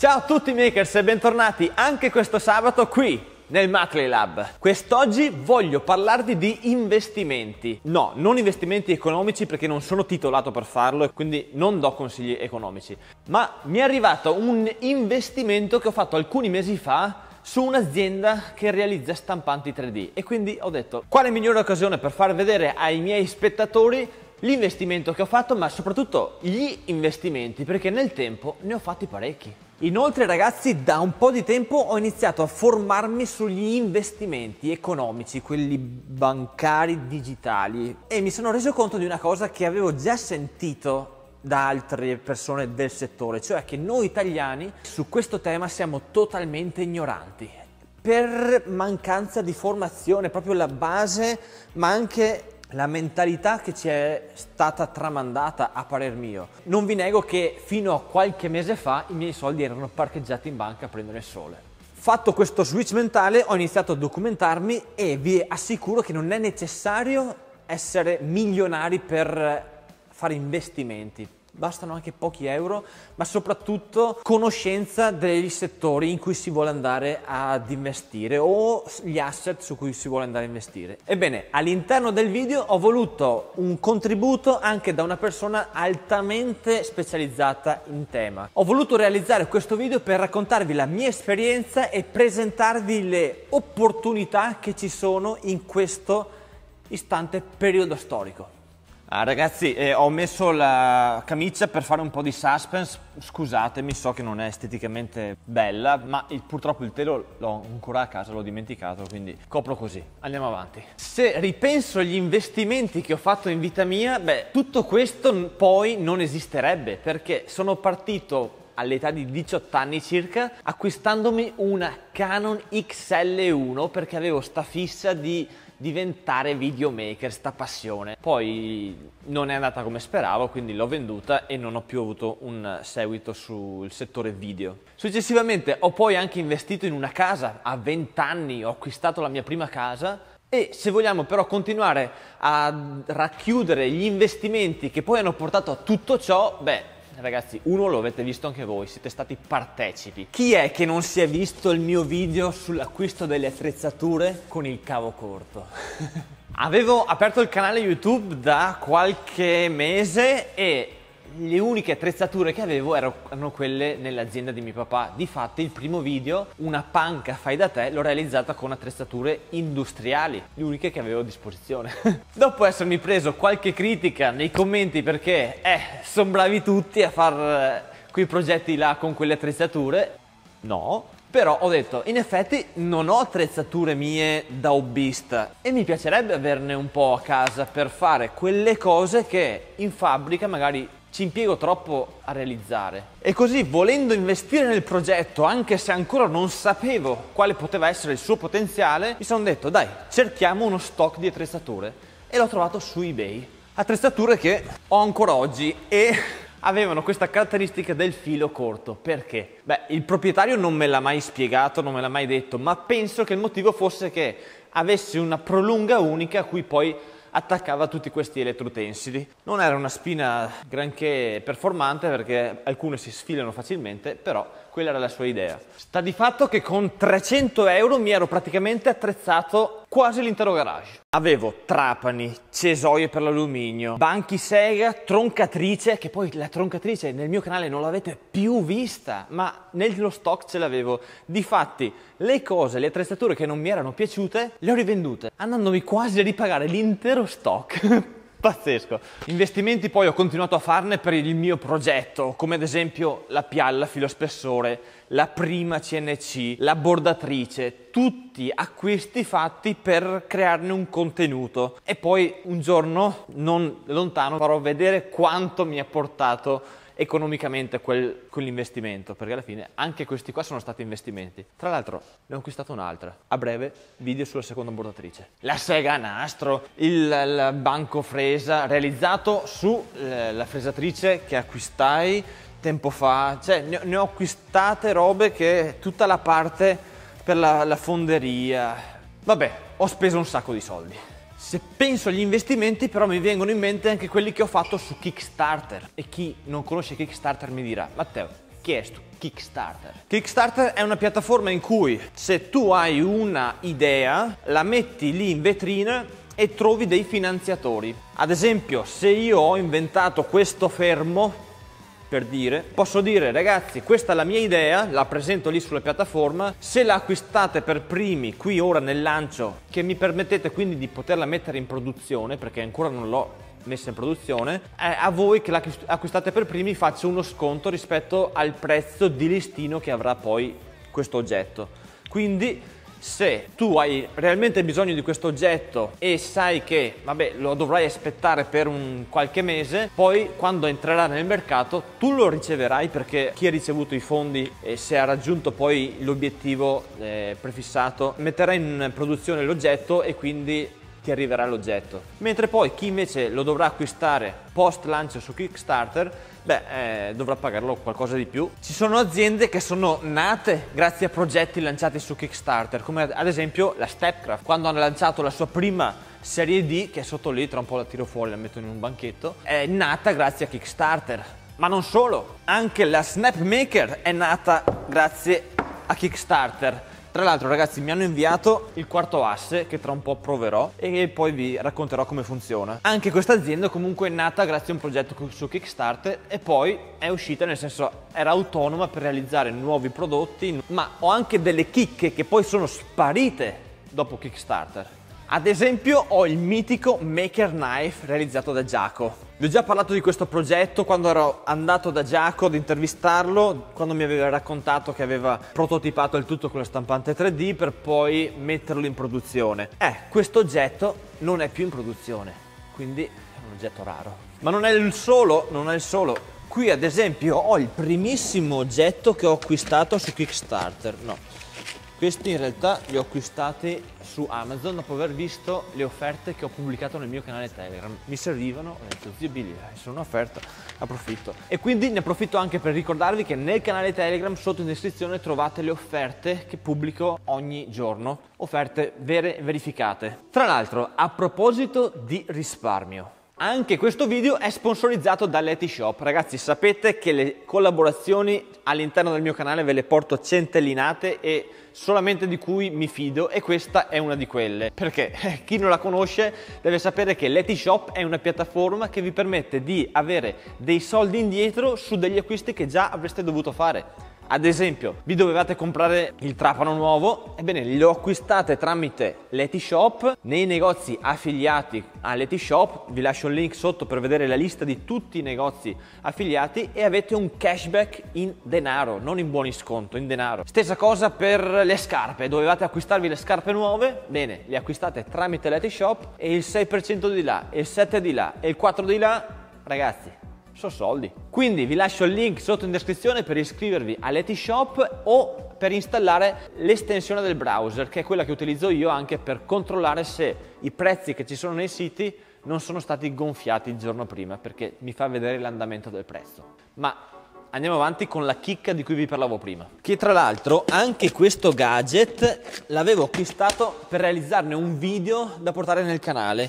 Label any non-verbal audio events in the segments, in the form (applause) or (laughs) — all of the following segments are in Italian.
Ciao a tutti makers e bentornati anche questo sabato qui nel Matley Lab. Quest'oggi voglio parlarvi di investimenti. No, non investimenti economici perché non sono titolato per farlo e quindi non do consigli economici. Ma mi è arrivato un investimento che ho fatto alcuni mesi fa su un'azienda che realizza stampanti 3D e quindi ho detto quale migliore occasione per far vedere ai miei spettatori l'investimento che ho fatto ma soprattutto gli investimenti perché nel tempo ne ho fatti parecchi. Inoltre ragazzi da un po' di tempo ho iniziato a formarmi sugli investimenti economici, quelli bancari digitali e mi sono reso conto di una cosa che avevo già sentito da altre persone del settore, cioè che noi italiani su questo tema siamo totalmente ignoranti per mancanza di formazione, proprio la base, ma anche la mentalità che ci è stata tramandata a parer mio. Non vi nego che fino a qualche mese fa i miei soldi erano parcheggiati in banca a prendere il sole. Fatto questo switch mentale ho iniziato a documentarmi e vi assicuro che non è necessario essere milionari per fare investimenti, bastano anche pochi euro, ma soprattutto conoscenza dei settori in cui si vuole andare ad investire o gli asset su cui si vuole andare a investire. Ebbene, all'interno del video ho voluto un contributo anche da una persona altamente specializzata in tema. Ho voluto realizzare questo video per raccontarvi la mia esperienza e presentarvi le opportunità che ci sono in questo istante periodo storico. Ah, ragazzi, eh, ho messo la camicia per fare un po' di suspense, scusatemi, so che non è esteticamente bella, ma il, purtroppo il telo l'ho ancora a casa, l'ho dimenticato, quindi copro così. Andiamo avanti. Se ripenso agli investimenti che ho fatto in vita mia, beh, tutto questo poi non esisterebbe, perché sono partito all'età di 18 anni circa, acquistandomi una Canon XL1 perché avevo sta fissa di diventare videomaker, sta passione. Poi non è andata come speravo, quindi l'ho venduta e non ho più avuto un seguito sul settore video. Successivamente ho poi anche investito in una casa, a 20 anni ho acquistato la mia prima casa e se vogliamo però continuare a racchiudere gli investimenti che poi hanno portato a tutto ciò, beh, eh, ragazzi, uno lo avete visto anche voi, siete stati partecipi. Chi è che non si è visto il mio video sull'acquisto delle attrezzature con il cavo corto? (laughs) Avevo aperto il canale YouTube da qualche mese e le uniche attrezzature che avevo erano quelle nell'azienda di mio papà. Difatti il primo video, una panca fai da te, l'ho realizzata con attrezzature industriali, le uniche che avevo a disposizione. (laughs) Dopo essermi preso qualche critica nei commenti perché, eh, sono bravi tutti a far eh, quei progetti là con quelle attrezzature, no, però ho detto, in effetti non ho attrezzature mie da hobbista e mi piacerebbe averne un po' a casa per fare quelle cose che in fabbrica magari ci impiego troppo a realizzare. E così, volendo investire nel progetto, anche se ancora non sapevo quale poteva essere il suo potenziale, mi sono detto, dai, cerchiamo uno stock di attrezzature. E l'ho trovato su eBay. Attrezzature che ho ancora oggi e (laughs) avevano questa caratteristica del filo corto. Perché? Beh, il proprietario non me l'ha mai spiegato, non me l'ha mai detto, ma penso che il motivo fosse che avessi una prolunga unica a cui poi attaccava tutti questi elettrotensili. Non era una spina granché performante perché alcune si sfilano facilmente, però quella era la sua idea. Sta di fatto che con 300 euro mi ero praticamente attrezzato quasi l'intero garage. Avevo trapani, cesoie per l'alluminio, banchi sega, troncatrice, che poi la troncatrice nel mio canale non l'avete più vista, ma nello stock ce l'avevo. Difatti, le cose, le attrezzature che non mi erano piaciute, le ho rivendute, andandomi quasi a ripagare l'intero stock (laughs) Pazzesco. Investimenti poi ho continuato a farne per il mio progetto, come ad esempio la pialla filo spessore, la prima CNC, la bordatrice, tutti acquisti fatti per crearne un contenuto. E poi un giorno, non lontano, farò vedere quanto mi ha portato economicamente quel, quell'investimento, perché alla fine anche questi qua sono stati investimenti. Tra l'altro ne ho acquistato un'altra, a breve video sulla seconda bordatrice. La sega nastro, il, il banco fresa realizzato sulla eh, fresatrice che acquistai tempo fa, cioè ne, ne, ho acquistate robe che tutta la parte per la, la fonderia, vabbè, ho speso un sacco di soldi. Se penso agli investimenti però mi vengono in mente anche quelli che ho fatto su Kickstarter e chi non conosce Kickstarter mi dirà Matteo, chi è sto Kickstarter? Kickstarter è una piattaforma in cui se tu hai una idea la metti lì in vetrina e trovi dei finanziatori. Ad esempio se io ho inventato questo fermo per dire, posso dire ragazzi questa è la mia idea, la presento lì sulla piattaforma, se la acquistate per primi qui ora nel lancio, che mi permettete quindi di poterla mettere in produzione, perché ancora non l'ho messa in produzione, eh, a voi che la acquistate per primi faccio uno sconto rispetto al prezzo di listino che avrà poi questo oggetto. Quindi se tu hai realmente bisogno di questo oggetto e sai che vabbè, lo dovrai aspettare per un qualche mese, poi quando entrerà nel mercato tu lo riceverai perché chi ha ricevuto i fondi e se ha raggiunto poi l'obiettivo eh, prefissato metterà in produzione l'oggetto e quindi che arriverà l'oggetto. Mentre poi chi invece lo dovrà acquistare post lancio su Kickstarter, beh, eh, dovrà pagarlo qualcosa di più. Ci sono aziende che sono nate grazie a progetti lanciati su Kickstarter, come ad esempio la Stepcraft, quando hanno lanciato la sua prima serie D, che è sotto lì, tra un po' la tiro fuori, la metto in un banchetto, è nata grazie a Kickstarter. Ma non solo, anche la Snapmaker è nata grazie a Kickstarter. Tra l'altro ragazzi mi hanno inviato il quarto asse che tra un po' proverò e poi vi racconterò come funziona. Anche questa azienda comunque è nata grazie a un progetto su Kickstarter e poi è uscita nel senso era autonoma per realizzare nuovi prodotti ma ho anche delle chicche che poi sono sparite dopo Kickstarter ad esempio ho il mitico Maker Knife realizzato da Giaco. Vi ho già parlato di questo progetto quando ero andato da Giaco ad intervistarlo, quando mi aveva raccontato che aveva prototipato il tutto con la stampante 3D per poi metterlo in produzione. Eh, questo oggetto non è più in produzione, quindi è un oggetto raro. Ma non è il solo, non è il solo. Qui ad esempio ho il primissimo oggetto che ho acquistato su Kickstarter, no, queste in realtà le ho acquistate su Amazon dopo aver visto le offerte che ho pubblicato nel mio canale Telegram. Mi servivano, ho detto zio Billy, sono un'offerta, approfitto. E quindi ne approfitto anche per ricordarvi che nel canale Telegram sotto in descrizione trovate le offerte che pubblico ogni giorno, offerte vere e verificate. Tra l'altro, a proposito di risparmio, anche questo video è sponsorizzato dall'Eti Shop. Ragazzi, sapete che le collaborazioni all'interno del mio canale ve le porto centellinate e solamente di cui mi fido e questa è una di quelle. Perché (laughs) chi non la conosce deve sapere che l'Eti Shop è una piattaforma che vi permette di avere dei soldi indietro su degli acquisti che già avreste dovuto fare. Ad esempio, vi dovevate comprare il trapano nuovo, ebbene lo acquistate tramite l'Eti Shop nei negozi affiliati all'Eti Shop, vi lascio un link sotto per vedere la lista di tutti i negozi affiliati e avete un cashback in denaro, non in buoni sconto, in denaro. Stessa cosa per le scarpe, dovevate acquistarvi le scarpe nuove, bene, le acquistate tramite l'Eti Shop e il 6% di là, il 7 di là e il 4 di là, ragazzi, sono soldi. Quindi vi lascio il link sotto in descrizione per iscrivervi all'Eti Shop o per installare l'estensione del browser, che è quella che utilizzo io anche per controllare se i prezzi che ci sono nei siti non sono stati gonfiati il giorno prima, perché mi fa vedere l'andamento del prezzo. Ma andiamo avanti con la chicca di cui vi parlavo prima. Che tra l'altro anche questo gadget l'avevo acquistato per realizzarne un video da portare nel canale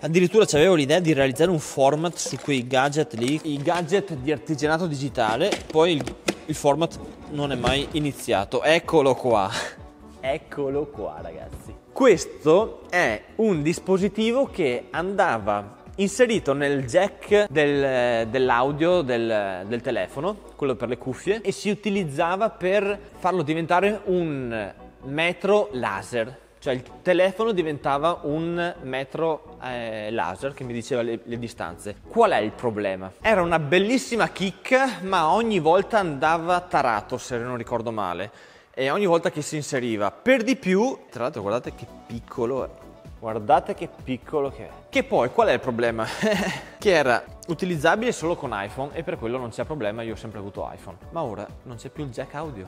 addirittura c'avevo l'idea di realizzare un format su quei gadget lì, i gadget di artigianato digitale, poi il, il format non è mai iniziato. Eccolo qua. (laughs) Eccolo qua ragazzi. Questo è un dispositivo che andava inserito nel jack del, dell'audio del, del, telefono, quello per le cuffie, e si utilizzava per farlo diventare un metro laser. Cioè il telefono diventava un metro eh, laser che mi diceva le, le, distanze. Qual è il problema? Era una bellissima kick, ma ogni volta andava tarato, se non ricordo male. E ogni volta che si inseriva. Per di più, tra l'altro guardate che piccolo Guardate che piccolo che è. Che poi qual è il problema? (laughs) che era utilizzabile solo con iPhone e per quello non c'è problema, io ho sempre avuto iPhone. Ma ora non c'è più il jack audio.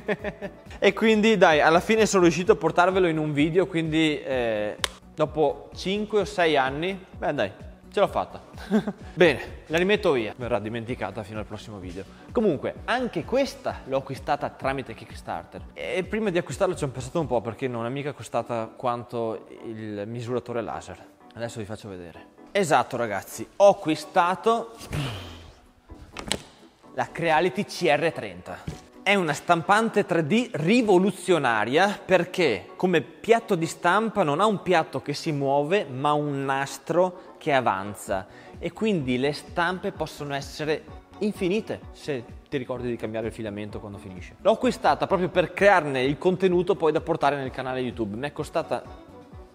(laughs) e quindi dai, alla fine sono riuscito a portarvelo in un video, quindi eh, dopo 5 o 6 anni, beh dai, ce l'ho fatta. (laughs) Bene, la rimetto via, verrà dimenticata fino al prossimo video. Comunque, anche questa l'ho acquistata tramite Kickstarter e prima di acquistarla ci ho pensato un po' perché non è mica costata quanto il misuratore laser. Adesso vi faccio vedere. Esatto ragazzi, ho acquistato la Creality CR30. È una stampante 3D rivoluzionaria perché come piatto di stampa non ha un piatto che si muove ma un nastro che avanza e quindi le stampe possono essere infinite se ti ricordi di cambiare il filamento quando finisce. L'ho acquistata proprio per crearne il contenuto poi da portare nel canale YouTube. Mi è costata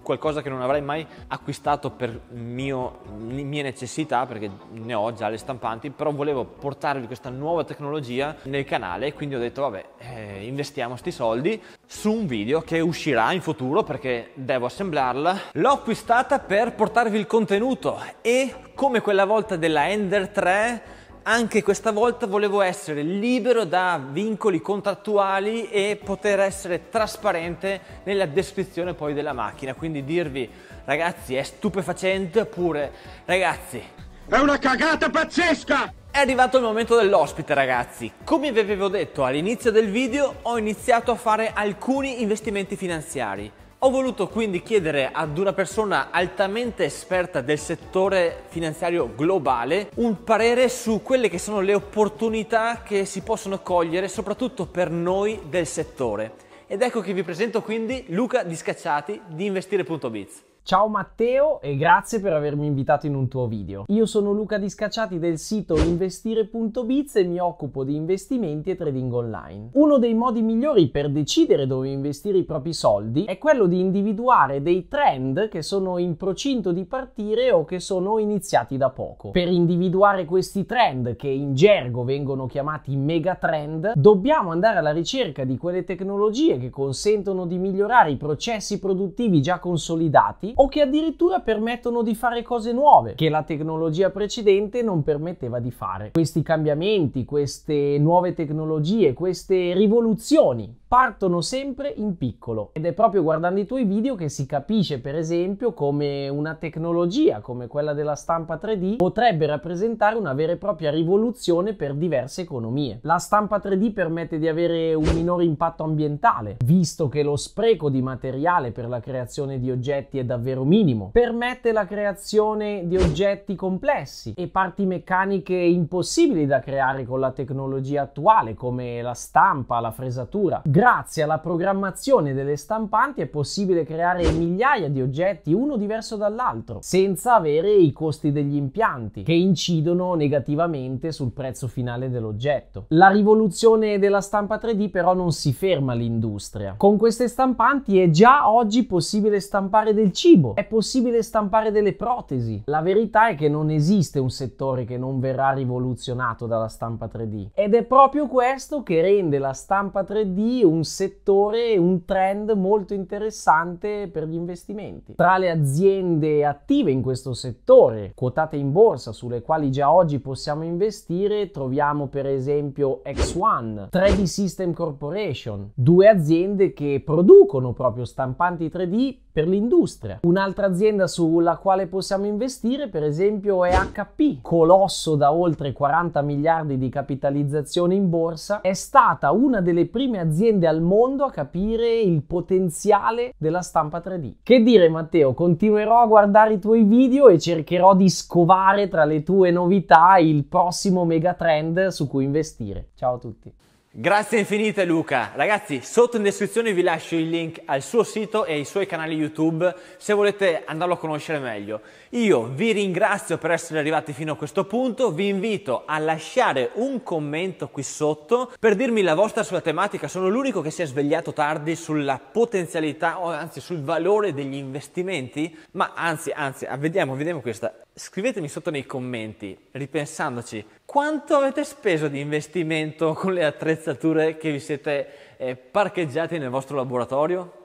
qualcosa che non avrei mai acquistato per mio, mie necessità, perché ne ho già le stampanti, però volevo portarvi questa nuova tecnologia nel canale quindi ho detto vabbè, eh, investiamo sti soldi su un video che uscirà in futuro perché devo assemblarla. L'ho acquistata per portarvi il contenuto e come quella volta della Ender 3 anche questa volta volevo essere libero da vincoli contrattuali e poter essere trasparente nella descrizione poi della macchina, quindi dirvi ragazzi è stupefacente oppure ragazzi è una cagata pazzesca! È arrivato il momento dell'ospite ragazzi. Come vi avevo detto all'inizio del video ho iniziato a fare alcuni investimenti finanziari ho voluto quindi chiedere ad una persona altamente esperta del settore finanziario globale un parere su quelle che sono le opportunità che si possono cogliere soprattutto per noi del settore. Ed ecco che vi presento quindi Luca Discacciati di investire.biz. Ciao Matteo e grazie per avermi invitato in un tuo video. Io sono Luca Di Scacciati del sito investire.biz e mi occupo di investimenti e trading online. Uno dei modi migliori per decidere dove investire i propri soldi è quello di individuare dei trend che sono in procinto di partire o che sono iniziati da poco. Per individuare questi trend, che in gergo vengono chiamati megatrend, dobbiamo andare alla ricerca di quelle tecnologie che consentono di migliorare i processi produttivi già consolidati o che addirittura permettono di fare cose nuove che la tecnologia precedente non permetteva di fare. Questi cambiamenti, queste nuove tecnologie, queste rivoluzioni partono sempre in piccolo ed è proprio guardando i tuoi video che si capisce per esempio come una tecnologia come quella della stampa 3D potrebbe rappresentare una vera e propria rivoluzione per diverse economie. La stampa 3D permette di avere un minore impatto ambientale visto che lo spreco di materiale per la creazione di oggetti è davvero davvero minimo. Permette la creazione di oggetti complessi e parti meccaniche impossibili da creare con la tecnologia attuale come la stampa, la fresatura. Grazie alla programmazione delle stampanti è possibile creare migliaia di oggetti uno diverso dall'altro senza avere i costi degli impianti che incidono negativamente sul prezzo finale dell'oggetto. La rivoluzione della stampa 3D però non si ferma all'industria. Con queste stampanti è già oggi possibile stampare del cibo cibo, è possibile stampare delle protesi. La verità è che non esiste un settore che non verrà rivoluzionato dalla stampa 3D ed è proprio questo che rende la stampa 3D un settore, un trend molto interessante per gli investimenti. Tra le aziende attive in questo settore, quotate in borsa, sulle quali già oggi possiamo investire, troviamo per esempio X1, 3D System Corporation, due aziende che producono proprio stampanti 3D per l'industria. Un'altra azienda sulla quale possiamo investire, per esempio, è HP, colosso da oltre 40 miliardi di capitalizzazione in borsa, è stata una delle prime aziende al mondo a capire il potenziale della stampa 3D. Che dire Matteo, continuerò a guardare i tuoi video e cercherò di scovare tra le tue novità il prossimo megatrend su cui investire. Ciao a tutti. Grazie infinite Luca. Ragazzi, sotto in descrizione vi lascio il link al suo sito e ai suoi canali YouTube se volete andarlo a conoscere meglio. Io vi ringrazio per essere arrivati fino a questo punto, vi invito a lasciare un commento qui sotto per dirmi la vostra sulla tematica, sono l'unico che si è svegliato tardi sulla potenzialità o anzi sul valore degli investimenti, ma anzi, anzi, vediamo, vediamo questa. Scrivetemi sotto nei commenti, ripensandoci, quanto avete speso di investimento con le attrezzature che vi siete eh, parcheggiati nel vostro laboratorio?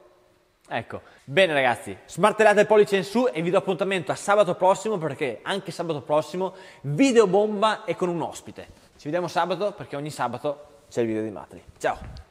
Ecco, bene ragazzi, smartellate il pollice in su e vi do appuntamento a sabato prossimo perché anche sabato prossimo video bomba e con un ospite. Ci vediamo sabato perché ogni sabato c'è il video di Matri. Ciao!